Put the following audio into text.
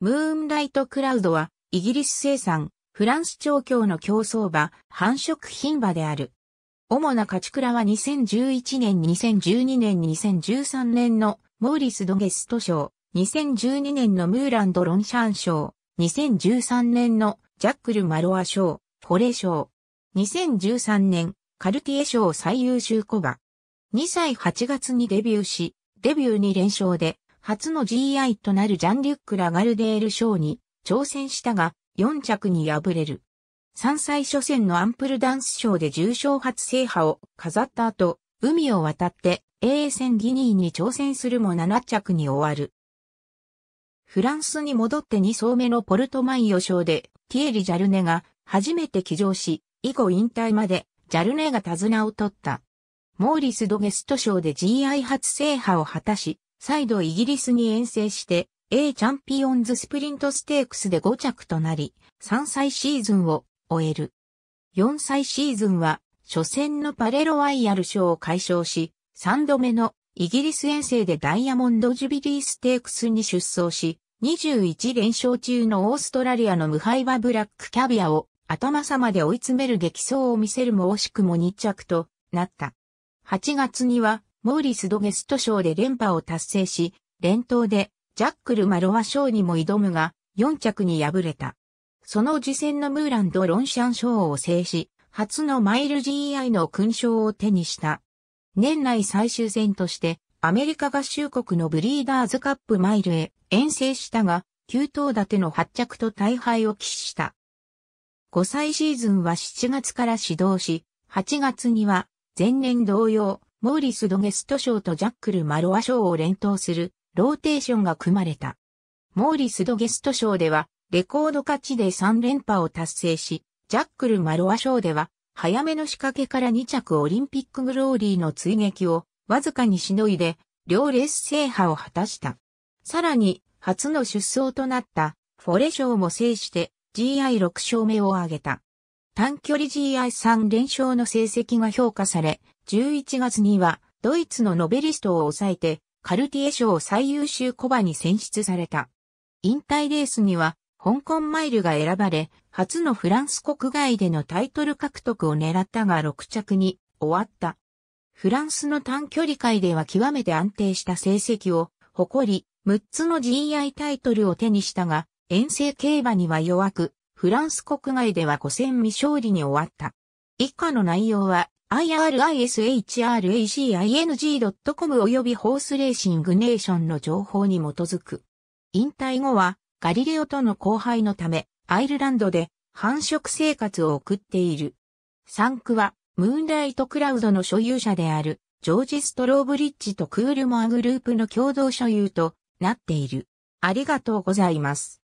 ムーンライトクラウドは、イギリス生産、フランス調教の競争馬、繁殖品馬である。主な勝ち倉は2011年、2012年、2013年のモーリス・ドゲスト賞、2012年のムーランド・ロンシャン賞、2013年のジャックル・マロア賞、フォレ賞、2013年、カルティエ賞最優秀小馬。2歳8月にデビューし、デビュー2連勝で、初の GI となるジャンリュック・ラガルデール賞に挑戦したが、4着に敗れる。3歳初戦のアンプルダンス賞で重賞初制覇を飾った後、海を渡って A 戦ギニーに挑戦するも7着に終わる。フランスに戻って2層目のポルトマイオ賞で、ティエリ・ジャルネが初めて騎乗し、以後引退までジャルネが手綱を取った。モーリス・ドゲスト賞で GI 初制覇を果たし、再度イギリスに遠征して、A チャンピオンズスプリントステークスで5着となり、3歳シーズンを終える。4歳シーズンは、初戦のパレロワイヤル賞を解消し、3度目のイギリス遠征でダイヤモンドジュビリーステークスに出走し、21連勝中のオーストラリアのムハイバブラックキャビアを頭差まで追い詰める激走を見せるも惜しくも2着となった。8月にはモーリス・ドゲスト賞で連覇を達成し、連投でジャックル・マロワ賞にも挑むが、4着に敗れた。その次戦のムーランド・ロンシャン賞を制し、初のマイル GI の勲章を手にした。年内最終戦として、アメリカ合衆国のブリーダーズカップマイルへ遠征したが、9頭立ての発着と大敗を喫した。5歳シーズンは7月から始動し、8月には前年同様、モーリス・ドゲスト賞とジャックル・マロア賞を連投するローテーションが組まれた。モーリス・ドゲスト賞では、レコード勝ちで3連覇を達成し、ジャックル・マロア賞では、早めの仕掛けから2着オリンピックグローリーの追撃をわずかにしのいで、両レース制覇を果たした。さらに、初の出走となったフォレ賞も制して GI6 勝目を挙げた。短距離 GI3 連勝の成績が評価され、11月にはドイツのノベリストを抑えて、カルティエ賞最優秀コバに選出された。引退レースには、香港マイルが選ばれ、初のフランス国外でのタイトル獲得を狙ったが6着に終わった。フランスの短距離界では極めて安定した成績を誇り、6つの GI タイトルを手にしたが、遠征競馬には弱く、フランス国外では5戦未勝利に終わった。以下の内容は irishracing.com 及びホースレーシングネーションの情報に基づく。引退後はガリレオとの後輩のためアイルランドで繁殖生活を送っている。サンクはムーンライトクラウドの所有者であるジョージ・ストローブリッジとクールモアグループの共同所有となっている。ありがとうございます。